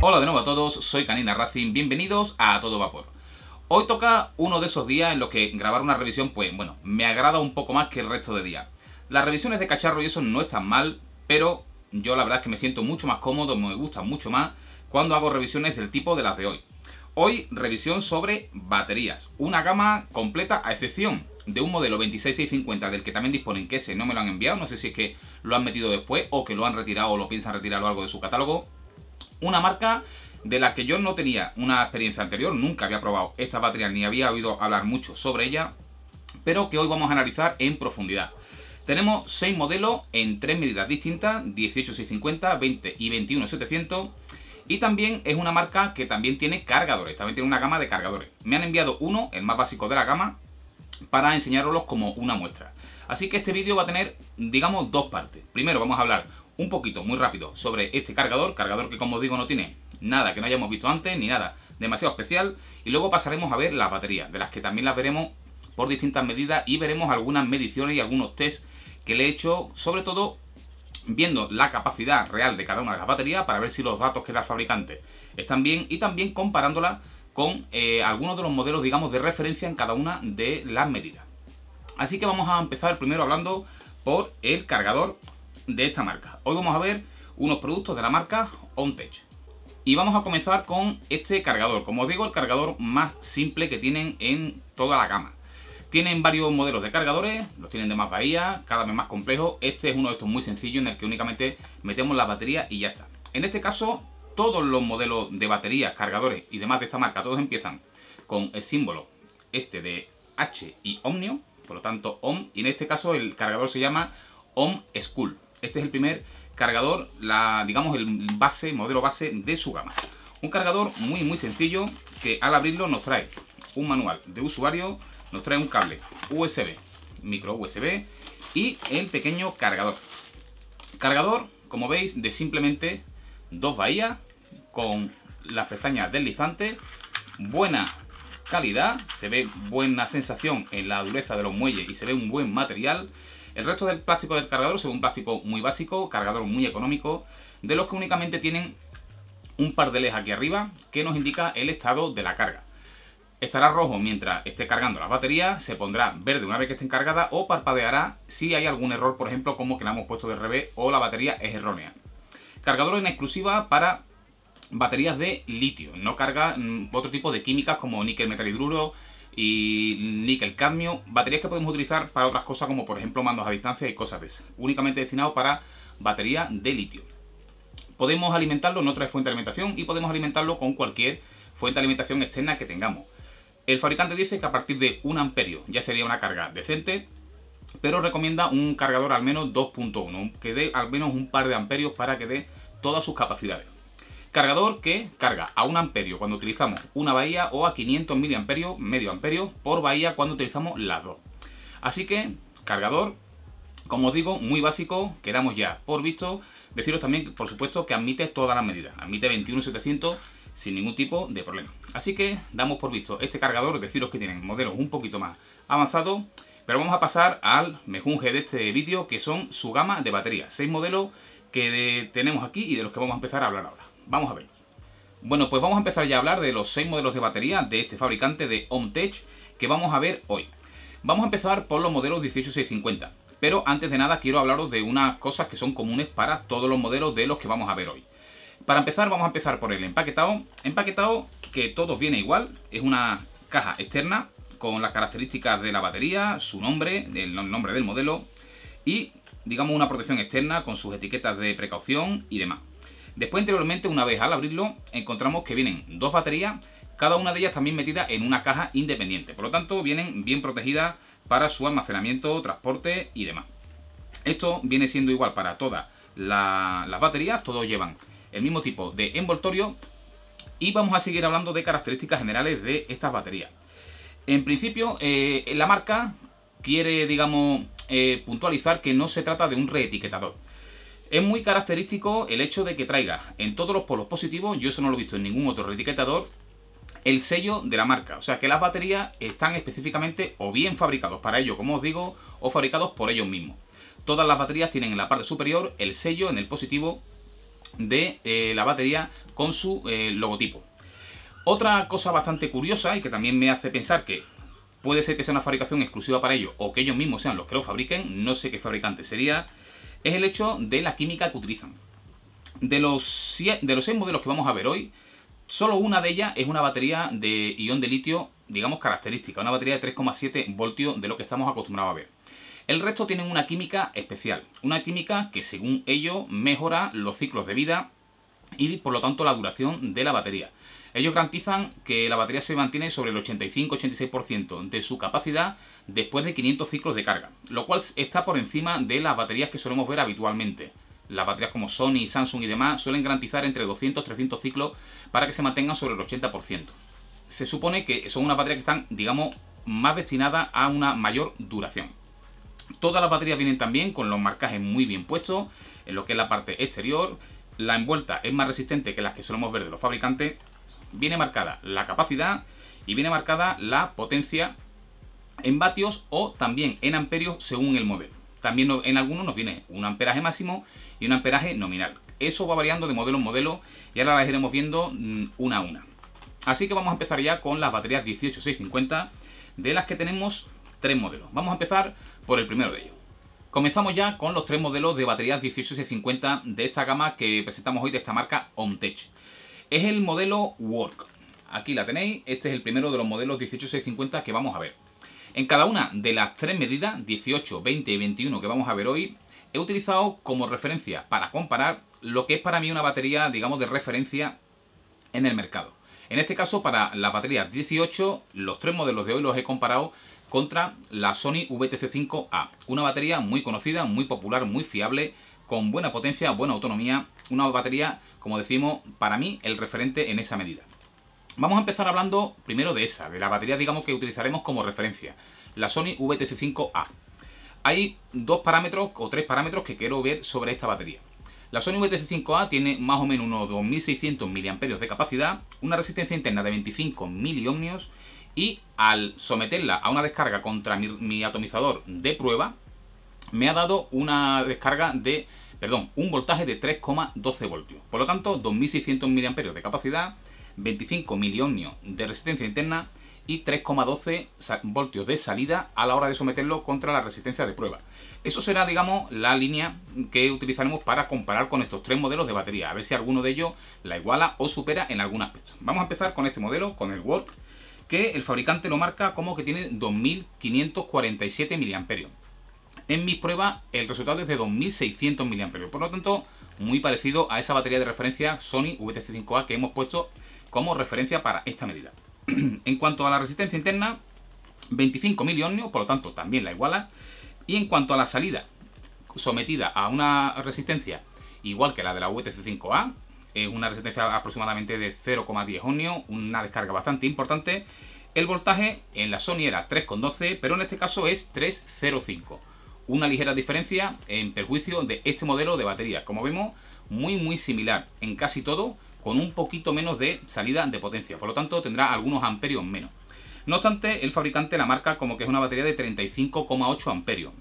Hola de nuevo a todos, soy Canina Racing, bienvenidos a Todo Vapor. Hoy toca uno de esos días en los que grabar una revisión, pues bueno, me agrada un poco más que el resto de días. Las revisiones de cacharro y eso no están mal, pero yo la verdad es que me siento mucho más cómodo, me gusta mucho más cuando hago revisiones del tipo de las de hoy. Hoy revisión sobre baterías, una gama completa a excepción de un modelo 26650 del que también disponen que ese no me lo han enviado, no sé si es que lo han metido después o que lo han retirado o lo piensan retirar o algo de su catálogo. Una marca de la que yo no tenía una experiencia anterior, nunca había probado estas baterías ni había oído hablar mucho sobre ella, pero que hoy vamos a analizar en profundidad. Tenemos 6 modelos en 3 medidas distintas, 18650, 20 y 21700 y también es una marca que también tiene cargadores, también tiene una gama de cargadores. Me han enviado uno, el más básico de la gama, para enseñároslos como una muestra. Así que este vídeo va a tener, digamos, dos partes. Primero vamos a hablar un poquito, muy rápido, sobre este cargador, cargador que como os digo no tiene nada que no hayamos visto antes, ni nada demasiado especial. Y luego pasaremos a ver las baterías, de las que también las veremos por distintas medidas y veremos algunas mediciones y algunos tests que le he hecho, sobre todo viendo la capacidad real de cada una de las baterías para ver si los datos que da el fabricante están bien y también comparándola con eh, algunos de los modelos, digamos, de referencia en cada una de las medidas. Así que vamos a empezar primero hablando por el cargador de esta marca. Hoy vamos a ver unos productos de la marca OnTech. Y vamos a comenzar con este cargador. Como os digo, el cargador más simple que tienen en toda la gama. Tienen varios modelos de cargadores, los tienen de más bahía, cada vez más complejos. Este es uno de estos muy sencillos en el que únicamente metemos la batería y ya está. En este caso, todos los modelos de baterías, cargadores y demás de esta marca, todos empiezan con el símbolo este de H y Omnio, por lo tanto OM, y en este caso el cargador se llama OM School. Este es el primer cargador, digamos el base, modelo base de su gama. Un cargador muy muy sencillo que al abrirlo nos trae un manual de usuario, nos trae un cable USB, micro USB y el pequeño cargador. Cargador, como veis, de simplemente dos bahías con las pestañas deslizantes, buena calidad, se ve buena sensación en la dureza de los muelles y se ve un buen material. El resto del plástico del cargador se ve un plástico muy básico, cargador muy económico, de los que únicamente tienen un par de LEDs aquí arriba que nos indica el estado de la carga. Estará rojo mientras esté cargando la baterías, se pondrá verde una vez que esté encargada o parpadeará si hay algún error, por ejemplo, como que la hemos puesto de revés o la batería es errónea. Cargador en exclusiva para baterías de litio, no carga mm, otro tipo de químicas como níquel metal hidruro y níquel cadmio, baterías que podemos utilizar para otras cosas como por ejemplo mandos a distancia y cosas de esas, únicamente destinado para batería de litio. Podemos alimentarlo en otra fuente de alimentación y podemos alimentarlo con cualquier fuente de alimentación externa que tengamos. El fabricante dice que a partir de un amperio ya sería una carga decente, pero recomienda un cargador al menos 2.1, que dé al menos un par de amperios para que dé todas sus capacidades. Cargador que carga a un amperio cuando utilizamos una bahía o a 500 miliamperios, medio amperio, por bahía cuando utilizamos las dos. Así que, cargador, como os digo, muy básico, quedamos ya por visto. Deciros también, por supuesto, que admite todas las medidas. Admite 21700 sin ningún tipo de problema. Así que damos por visto este cargador, deciros que tienen modelos un poquito más avanzados, pero vamos a pasar al mejunje de este vídeo, que son su gama de baterías. Seis modelos que tenemos aquí y de los que vamos a empezar a hablar ahora. Vamos a ver. Bueno, pues vamos a empezar ya a hablar de los seis modelos de batería de este fabricante de Omtech que vamos a ver hoy. Vamos a empezar por los modelos 18650, pero antes de nada quiero hablaros de unas cosas que son comunes para todos los modelos de los que vamos a ver hoy. Para empezar, vamos a empezar por el empaquetado. Empaquetado que todo viene igual, es una caja externa con las características de la batería, su nombre, el nombre del modelo y, digamos, una protección externa con sus etiquetas de precaución y demás. Después, anteriormente una vez al abrirlo, encontramos que vienen dos baterías, cada una de ellas también metida en una caja independiente. Por lo tanto, vienen bien protegidas para su almacenamiento, transporte y demás. Esto viene siendo igual para todas las baterías, todos llevan el mismo tipo de envoltorio y vamos a seguir hablando de características generales de estas baterías. En principio, eh, la marca quiere, digamos, eh, puntualizar que no se trata de un reetiquetador. Es muy característico el hecho de que traiga en todos los polos positivos, yo eso no lo he visto en ningún otro reetiquetador, el sello de la marca. O sea que las baterías están específicamente o bien fabricados para ello, como os digo, o fabricados por ellos mismos. Todas las baterías tienen en la parte superior el sello en el positivo de eh, la batería con su eh, logotipo. Otra cosa bastante curiosa y que también me hace pensar que puede ser que sea una fabricación exclusiva para ellos o que ellos mismos sean los que lo fabriquen, no sé qué fabricante sería, es el hecho de la química que utilizan. De los, de los modelos que vamos a ver hoy, solo una de ellas es una batería de ion de litio, digamos característica, una batería de 3,7 voltios de lo que estamos acostumbrados a ver. El resto tienen una química especial, una química que según ellos mejora los ciclos de vida y por lo tanto la duración de la batería. Ellos garantizan que la batería se mantiene sobre el 85-86% de su capacidad después de 500 ciclos de carga, lo cual está por encima de las baterías que solemos ver habitualmente. Las baterías como Sony, Samsung y demás suelen garantizar entre 200-300 ciclos para que se mantengan sobre el 80%. Se supone que son unas baterías que están, digamos, más destinadas a una mayor duración. Todas las baterías vienen también con los marcajes muy bien puestos en lo que es la parte exterior. La envuelta es más resistente que las que solemos ver de los fabricantes. Viene marcada la capacidad y viene marcada la potencia en vatios o también en amperios según el modelo. También en algunos nos viene un amperaje máximo y un amperaje nominal. Eso va variando de modelo en modelo y ahora las iremos viendo mm, una a una. Así que vamos a empezar ya con las baterías 18650 de las que tenemos tres modelos. Vamos a empezar por el primero de ellos. Comenzamos ya con los tres modelos de baterías 18650 de esta gama que presentamos hoy de esta marca Omtech. Es el modelo Work. Aquí la tenéis, este es el primero de los modelos 18650 que vamos a ver. En cada una de las tres medidas, 18, 20 y 21 que vamos a ver hoy, he utilizado como referencia para comparar lo que es para mí una batería, digamos, de referencia en el mercado. En este caso, para las baterías 18, los tres modelos de hoy los he comparado contra la Sony VTC5A, una batería muy conocida, muy popular, muy fiable, con buena potencia, buena autonomía, una batería, como decimos, para mí el referente en esa medida. Vamos a empezar hablando primero de esa, de la batería digamos que utilizaremos como referencia, la Sony VTC5A. Hay dos parámetros o tres parámetros que quiero ver sobre esta batería. La Sony VTC5A tiene más o menos unos 2600 mAh de capacidad, una resistencia interna de 25 miliohmios y al someterla a una descarga contra mi, atomizador de prueba, me ha dado una descarga de, perdón, un voltaje de 3,12 voltios. Por lo tanto, 2.600 miliamperios de capacidad, 25 miliohmios de resistencia interna y 3,12 voltios de salida a la hora de someterlo contra la resistencia de prueba. Eso será, digamos, la línea que utilizaremos para comparar con estos tres modelos de batería, a ver si alguno de ellos la iguala o supera en algún aspecto. Vamos a empezar con este modelo, con el Work que el fabricante lo marca como que tiene 2547 mAh. En mis pruebas el resultado es de 2600 mAh, por lo tanto muy parecido a esa batería de referencia Sony VTC5A que hemos puesto como referencia para esta medida. en cuanto a la resistencia interna, 25 miliohmios, por lo tanto también la iguala. Y en cuanto a la salida, sometida a una resistencia igual que la de la VTC5A, es eh, una resistencia aproximadamente de 0,10 ohmios, una descarga bastante importante. El voltaje en la Sony era 3,12, pero en este caso es 3,05. Una ligera diferencia en perjuicio de este modelo de batería. Como vemos, muy muy similar en casi todo, con un poquito menos de salida de potencia. Por lo tanto, tendrá algunos amperios menos. No obstante, el fabricante la marca como que es una batería de 35,8 amperios.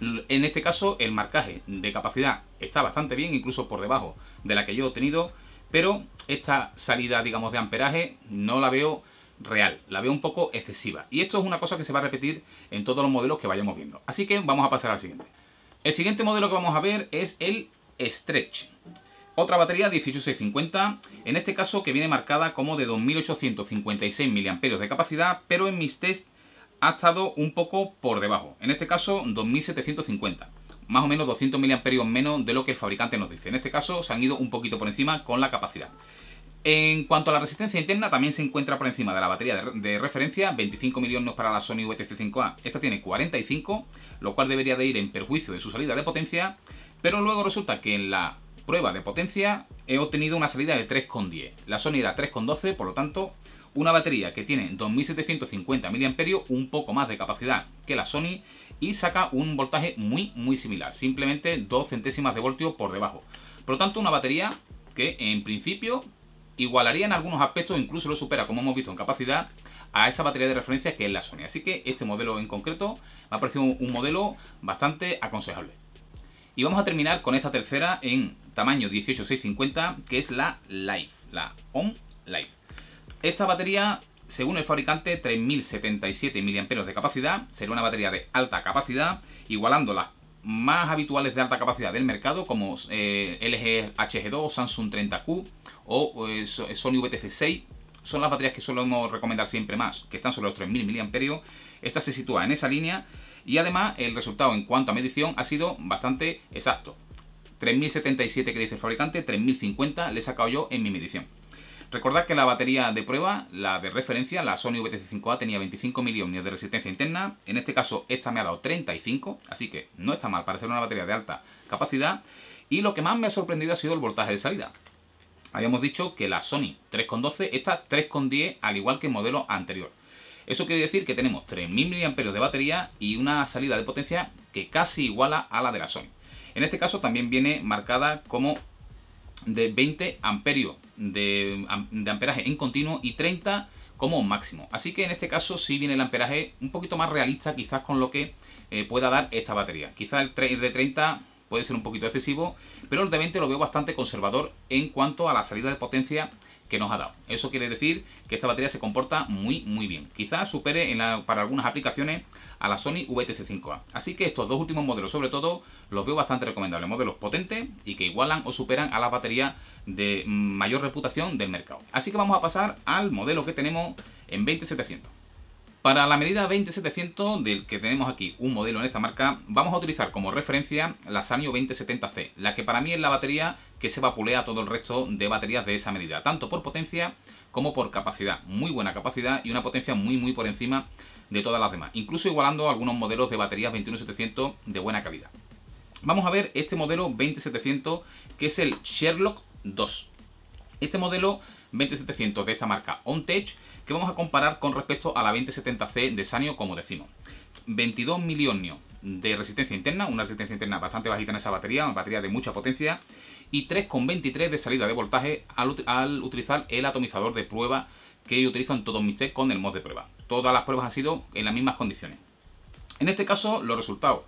En este caso el marcaje de capacidad está bastante bien, incluso por debajo de la que yo he tenido, pero esta salida, digamos, de amperaje no la veo real, la veo un poco excesiva. Y esto es una cosa que se va a repetir en todos los modelos que vayamos viendo. Así que vamos a pasar al siguiente. El siguiente modelo que vamos a ver es el Stretch. Otra batería 18650, en este caso que viene marcada como de 2856 mAh de capacidad, pero en mis test ha estado un poco por debajo. En este caso, 2750 más o menos 200 mA menos de lo que el fabricante nos dice. En este caso se han ido un poquito por encima con la capacidad. En cuanto a la resistencia interna, también se encuentra por encima de la batería de, referencia, 25 millones para la Sony VTC5A, esta tiene 45, lo cual debería de ir en perjuicio de su salida de potencia, pero luego resulta que en la prueba de potencia he obtenido una salida de 3,10. La Sony era 3,12, por lo tanto una batería que tiene 2750 mAh, un poco más de capacidad que la Sony y saca un voltaje muy muy similar, simplemente 2 centésimas de voltio por debajo. Por lo tanto, una batería que en principio igualaría en algunos aspectos, incluso lo supera, como hemos visto en capacidad, a esa batería de referencia que es la Sony. Así que este modelo en concreto me ha parecido un modelo bastante aconsejable. Y vamos a terminar con esta tercera en tamaño 18650, que es la LIFE, la On LIFE esta batería, según el fabricante, 3077 mAh de capacidad, será una batería de alta capacidad, igualando las más habituales de alta capacidad del mercado como eh, LG HG2, Samsung 30Q o eh, Sony VTC6 son las baterías que suelo recomendar siempre más, que están sobre los 3.000 mAh. Esta se sitúa en esa línea y además el resultado en cuanto a medición ha sido bastante exacto. 3.077 que dice el fabricante, 3.050 le he sacado yo en mi medición. Recordad que la batería de prueba, la de referencia, la Sony VTC5A, tenía 25 miliones de resistencia interna. En este caso, esta me ha dado 35, así que no está mal para ser una batería de alta capacidad. Y lo que más me ha sorprendido ha sido el voltaje de salida. Habíamos dicho que la Sony 3.12 está 3.10, al igual que el modelo anterior. Eso quiere decir que tenemos 3.000 mAh de batería y una salida de potencia que casi iguala a la de la Sony. En este caso también viene marcada como de 20 amperios de, amperaje en continuo y 30 como máximo. Así que en este caso sí viene el amperaje un poquito más realista quizás con lo que eh, pueda dar esta batería. Quizás el de 30 puede ser un poquito excesivo, pero el de 20 lo veo bastante conservador en cuanto a la salida de potencia nos ha dado. Eso quiere decir que esta batería se comporta muy muy bien. Quizás supere para algunas aplicaciones a la Sony VTC5A. Así que estos dos últimos modelos sobre todo los veo bastante recomendables. Modelos potentes y que igualan o superan a las baterías de mayor reputación del mercado. Así que vamos a pasar al modelo que tenemos en 20700. Para la medida 20700 del que tenemos aquí un modelo en esta marca, vamos a utilizar como referencia la Sanyo 2070C, la que para mí es la batería que se vapulea todo el resto de baterías de esa medida, tanto por potencia como por capacidad. Muy buena capacidad y una potencia muy muy por encima de todas las demás, incluso igualando algunos modelos de baterías 21700 de buena calidad. Vamos a ver este modelo 20700 que es el Sherlock 2. Este modelo 2700 de esta marca OnTech que vamos a comparar con respecto a la 2070C de Sanio, como decimos. 22 milionios de resistencia interna, una resistencia interna bastante bajita en esa batería, una batería de mucha potencia, y 3,23 de salida de voltaje al, utilizar el atomizador de prueba que yo utilizo en todos mis tests con el mod de prueba. Todas las pruebas han sido en las mismas condiciones. En este caso, los resultados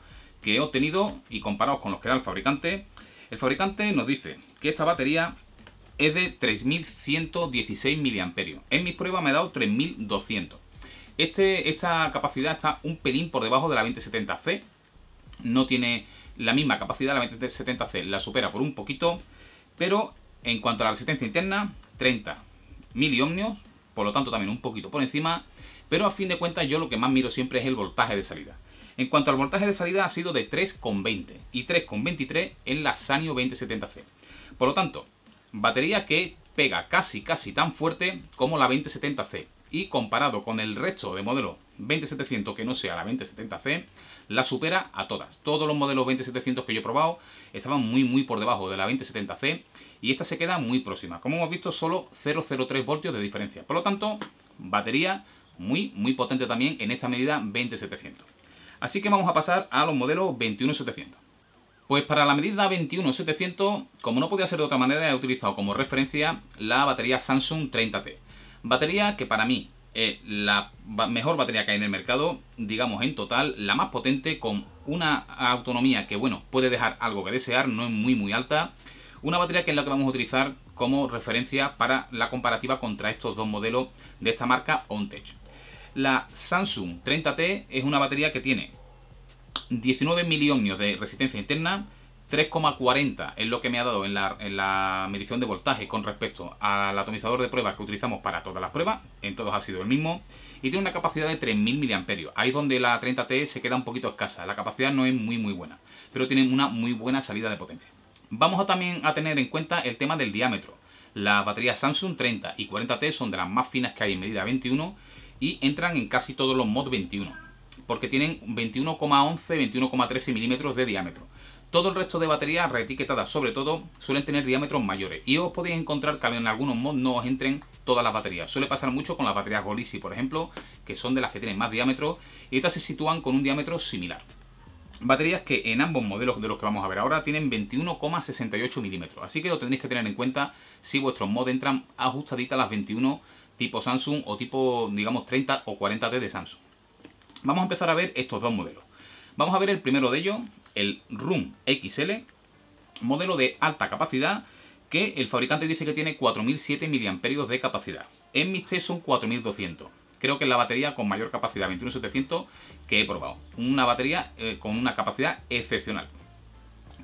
que he obtenido y comparados con los que da el fabricante, el fabricante nos dice que esta batería es de 3116 mA. En mis pruebas me ha dado 3200. Este, esta capacidad está un pelín por debajo de la 2070C. No tiene la misma capacidad, la 2070C la supera por un poquito. Pero en cuanto a la resistencia interna, 30 miliohmios, por lo tanto también un poquito por encima. Pero a fin de cuentas yo lo que más miro siempre es el voltaje de salida. En cuanto al voltaje de salida ha sido de 3,20 y 3,23 en la Sanio 2070C. Por lo tanto, Batería que pega casi casi tan fuerte como la 2070C y comparado con el resto de modelo 20700 que no sea la 2070C, la supera a todas. Todos los modelos 20700 que yo he probado estaban muy muy por debajo de la 2070C y esta se queda muy próxima. Como hemos visto, solo 0,03 voltios de diferencia. Por lo tanto, batería muy muy potente también en esta medida 20700. Así que vamos a pasar a los modelos 21700. Pues para la medida 21700, como no podía ser de otra manera, he utilizado como referencia la batería Samsung 30T. Batería que para mí es la mejor batería que hay en el mercado, digamos en total, la más potente con una autonomía que, bueno, puede dejar algo que desear, no es muy muy alta. Una batería que es la que vamos a utilizar como referencia para la comparativa contra estos dos modelos de esta marca OnTech. La Samsung 30T es una batería que tiene 19 millones de resistencia interna, 3,40 es lo que me ha dado en la, medición de voltaje con respecto al atomizador de pruebas que utilizamos para todas las pruebas, en todos ha sido el mismo, y tiene una capacidad de 3.000 miliamperios, Ahí es donde la 30T se queda un poquito escasa, la capacidad no es muy muy buena, pero tiene una muy buena salida de potencia. Vamos a también a tener en cuenta el tema del diámetro. Las baterías Samsung 30 y 40T son de las más finas que hay en medida 21 y entran en casi todos los mod 21 porque tienen 21,11, 21,13 milímetros de diámetro. Todo el resto de baterías reetiquetadas, sobre todo, suelen tener diámetros mayores. Y os podéis encontrar que en algunos mods no os entren todas las baterías. Suele pasar mucho con las baterías Golisi, por ejemplo, que son de las que tienen más diámetro. Y estas se sitúan con un diámetro similar. Baterías que en ambos modelos de los que vamos a ver ahora tienen 21,68 milímetros. Así que lo tenéis que tener en cuenta si vuestros mods entran ajustaditas las 21 tipo Samsung o tipo, digamos, 30 o 40T de Samsung. Vamos a empezar a ver estos dos modelos. Vamos a ver el primero de ellos, el Room XL, modelo de alta capacidad, que el fabricante dice que tiene 4007 mAh de capacidad. En mi test son 4200. Creo que es la batería con mayor capacidad, 21700, que he probado. Una batería eh, con una capacidad excepcional.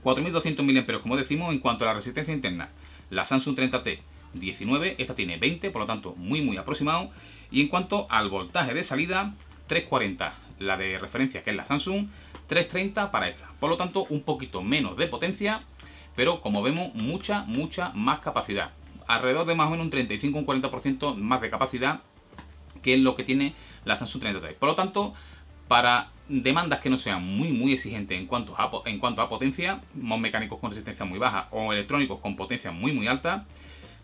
4200 mAh, como decimos, en cuanto a la resistencia interna. La Samsung 30T 19, esta tiene 20, por lo tanto muy muy aproximado. Y en cuanto al voltaje de salida, 340 la de referencia que es la Samsung, 330 para esta. Por lo tanto, un poquito menos de potencia, pero como vemos, mucha, mucha más capacidad. Alrededor de más o menos un 35, un 40% más de capacidad que es lo que tiene la Samsung 33. Por lo tanto, para demandas que no sean muy, muy exigentes en cuanto a, en cuanto a potencia, mecánicos con resistencia muy baja o electrónicos con potencia muy, muy alta,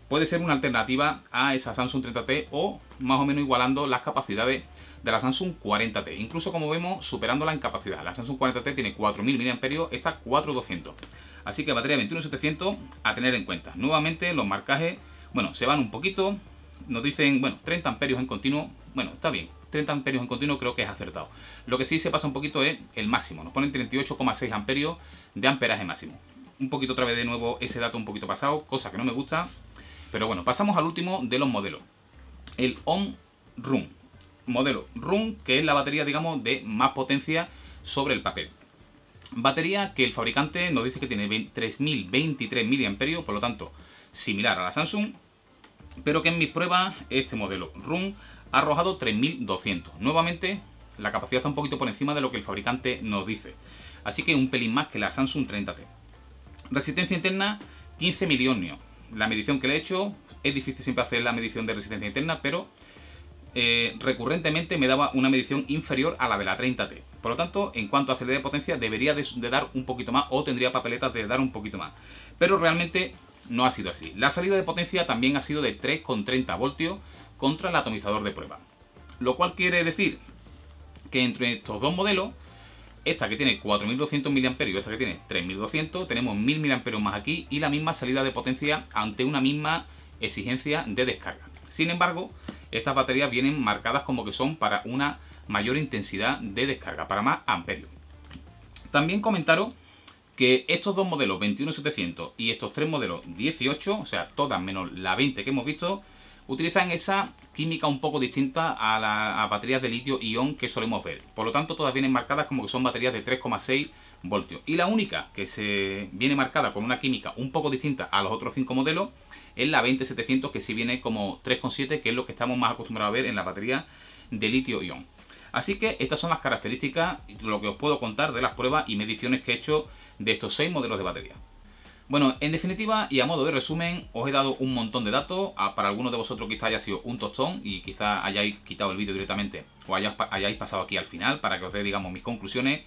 puede ser una alternativa a esa Samsung 30T o más o menos igualando las capacidades de la Samsung 40T, incluso como vemos superándola en capacidad. La Samsung 40T tiene 4.000 mAh, esta 4.200. Así que batería 21700 a tener en cuenta. Nuevamente los marcajes, bueno, se van un poquito, nos dicen, bueno, 30 amperios en continuo, bueno, está bien, 30 amperios en continuo creo que es acertado. Lo que sí se pasa un poquito es el máximo, nos ponen 38,6 amperios de amperaje máximo. Un poquito otra vez de nuevo ese dato un poquito pasado, cosa que no me gusta, pero bueno, pasamos al último de los modelos, el On Room modelo RUN, que es la batería, digamos, de más potencia sobre el papel. Batería que el fabricante nos dice que tiene 3.023 mAh, por lo tanto, similar a la Samsung, pero que en mis pruebas este modelo RUN ha arrojado 3.200. Nuevamente, la capacidad está un poquito por encima de lo que el fabricante nos dice. Así que un pelín más que la Samsung 30T. Resistencia interna 15 mΩ. La medición que le he hecho, es difícil siempre hacer la medición de resistencia interna, pero eh, recurrentemente me daba una medición inferior a la de la 30T. Por lo tanto, en cuanto a salida de potencia, debería de, dar un poquito más o tendría papeletas de dar un poquito más. Pero realmente no ha sido así. La salida de potencia también ha sido de 3,30 voltios contra el atomizador de prueba. Lo cual quiere decir que entre estos dos modelos, esta que tiene 4.200 mAh y esta que tiene 3.200, tenemos 1.000 mAh más aquí y la misma salida de potencia ante una misma exigencia de descarga. Sin embargo, estas baterías vienen marcadas como que son para una mayor intensidad de descarga, para más amperios. También comentaros que estos dos modelos 21700 y estos tres modelos 18, o sea, todas menos la 20 que hemos visto, utilizan esa química un poco distinta a las baterías de litio ion que solemos ver. Por lo tanto, todas vienen marcadas como que son baterías de 3,6 voltios. Y la única que se viene marcada con una química un poco distinta a los otros cinco modelos es la 20700 que sí viene como 3,7 que es lo que estamos más acostumbrados a ver en la batería de litio-ion. Así que estas son las características, lo que os puedo contar de las pruebas y mediciones que he hecho de estos seis modelos de batería. Bueno, en definitiva y a modo de resumen, os he dado un montón de datos. Para algunos de vosotros quizá haya sido un tostón y quizá hayáis quitado el vídeo directamente o hayáis pasado aquí al final para que os dé, digamos, mis conclusiones.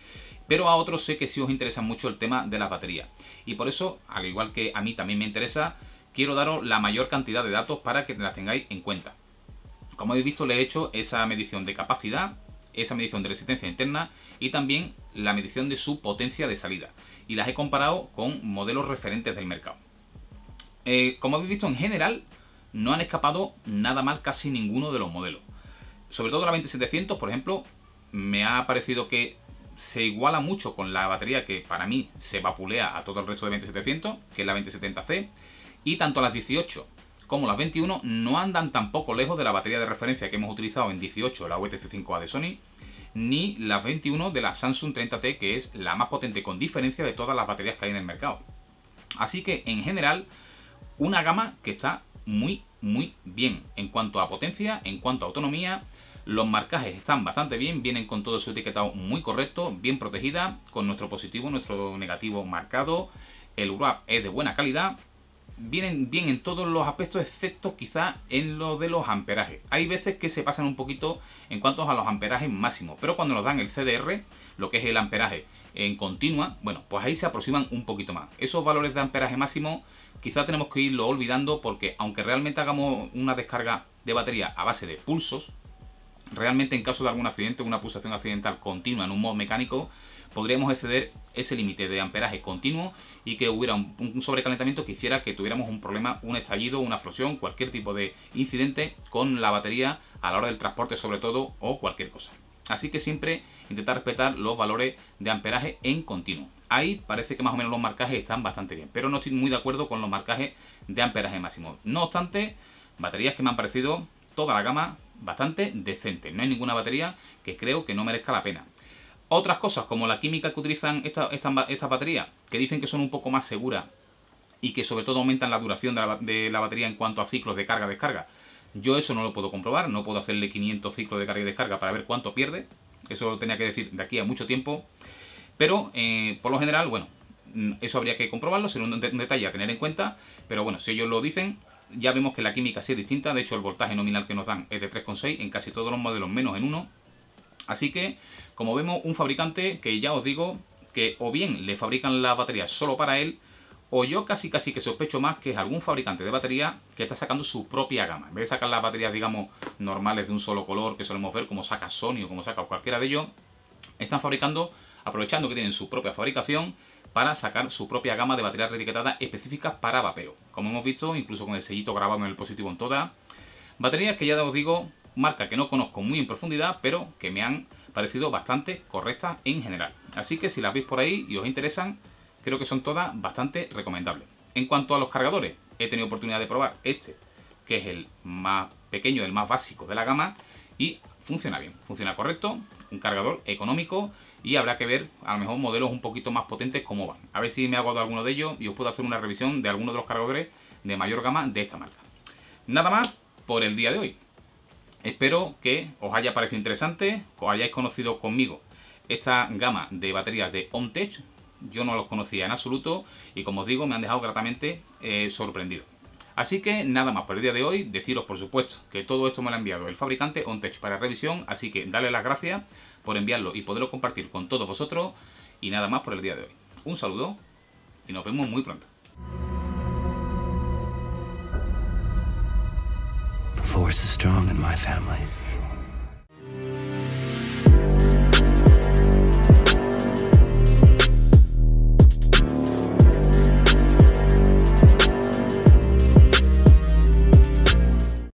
Pero a otros sé que sí os interesa mucho el tema de las baterías. Y por eso, al igual que a mí también me interesa, quiero daros la mayor cantidad de datos para que las tengáis en cuenta. Como habéis visto, le he hecho esa medición de capacidad, esa medición de resistencia interna y también la medición de su potencia de salida. Y las he comparado con modelos referentes del mercado. Eh, como habéis visto, en general no han escapado nada mal casi ninguno de los modelos. Sobre todo la 2700, por ejemplo, me ha parecido que se iguala mucho con la batería que para mí se vapulea a todo el resto de 2700, que es la 2070C y tanto las 18 como las 21 no andan tampoco lejos de la batería de referencia que hemos utilizado en 18, la UTC 5A de Sony, ni las 21 de la Samsung 30T, que es la más potente con diferencia de todas las baterías que hay en el mercado. Así que, en general, una gama que está muy, muy bien en cuanto a potencia, en cuanto a autonomía. Los marcajes están bastante bien, vienen con todo su etiquetado muy correcto, bien protegida, con nuestro positivo, nuestro negativo marcado. El wrap es de buena calidad vienen bien en todos los aspectos, excepto quizá en lo de los amperajes. Hay veces que se pasan un poquito en cuanto a los amperajes máximos, pero cuando nos dan el CDR, lo que es el amperaje en continua, bueno, pues ahí se aproximan un poquito más. Esos valores de amperaje máximo quizá tenemos que irlo olvidando porque aunque realmente hagamos una descarga de batería a base de pulsos, realmente en caso de algún accidente, una pulsación accidental continua en un modo mecánico, podríamos exceder ese límite de amperaje continuo y que hubiera un, sobrecalentamiento que hiciera que tuviéramos un problema, un estallido, una explosión, cualquier tipo de incidente con la batería a la hora del transporte sobre todo o cualquier cosa. Así que siempre intentar respetar los valores de amperaje en continuo. Ahí parece que más o menos los marcajes están bastante bien, pero no estoy muy de acuerdo con los marcajes de amperaje máximo. No obstante, baterías que me han parecido toda la gama bastante decente. No hay ninguna batería que creo que no merezca la pena. Otras cosas, como la química que utilizan estas baterías, que dicen que son un poco más seguras y que sobre todo aumentan la duración de la, de la batería en cuanto a ciclos de carga-descarga. Yo eso no lo puedo comprobar, no puedo hacerle 500 ciclos de carga y descarga para ver cuánto pierde. Eso lo tenía que decir de aquí a mucho tiempo. Pero, eh, por lo general, bueno, mm, eso habría que comprobarlo, sería un, detalle a tener en cuenta. Pero bueno, si ellos lo dicen, ya vemos que la química sí es distinta. De hecho, el voltaje nominal que nos dan es de 3,6 en casi todos los modelos, menos en uno. Así que, como vemos, un fabricante que ya os digo que o bien le fabrican las baterías solo para él, o yo casi casi que sospecho más que es algún fabricante de batería que está sacando su propia gama. En vez de sacar las baterías, digamos, normales de un solo color que solemos ver, como saca Sony o como saca cualquiera de ellos, están fabricando, aprovechando que tienen su propia fabricación, para sacar su propia gama de baterías reetiquetadas específicas para vapeo. Como hemos visto, incluso con el sellito grabado en el positivo en todas. Baterías que ya os digo marca que no conozco muy en profundidad, pero que me han parecido bastante correctas en general. Así que si las veis por ahí y os interesan, creo que son todas bastante recomendables. En cuanto a los cargadores, he tenido oportunidad de probar este, que es el más pequeño, el más básico de la gama, y funciona bien, funciona correcto, un cargador económico y habrá que ver a lo mejor modelos un poquito más potentes cómo van. A ver si me hago de alguno de ellos y os puedo hacer una revisión de alguno de los cargadores de mayor gama de esta marca. Nada más por el día de hoy. Espero que os haya parecido interesante, os hayáis conocido conmigo esta gama de baterías de OnTech. Yo no los conocía en absoluto y como os digo me han dejado gratamente eh, sorprendido. Así que nada más por el día de hoy, deciros por supuesto que todo esto me lo ha enviado el fabricante OnTech para revisión, así que dale las gracias por enviarlo y poderlo compartir con todos vosotros y nada más por el día de hoy. Un saludo y nos vemos muy pronto. force is strong in my family.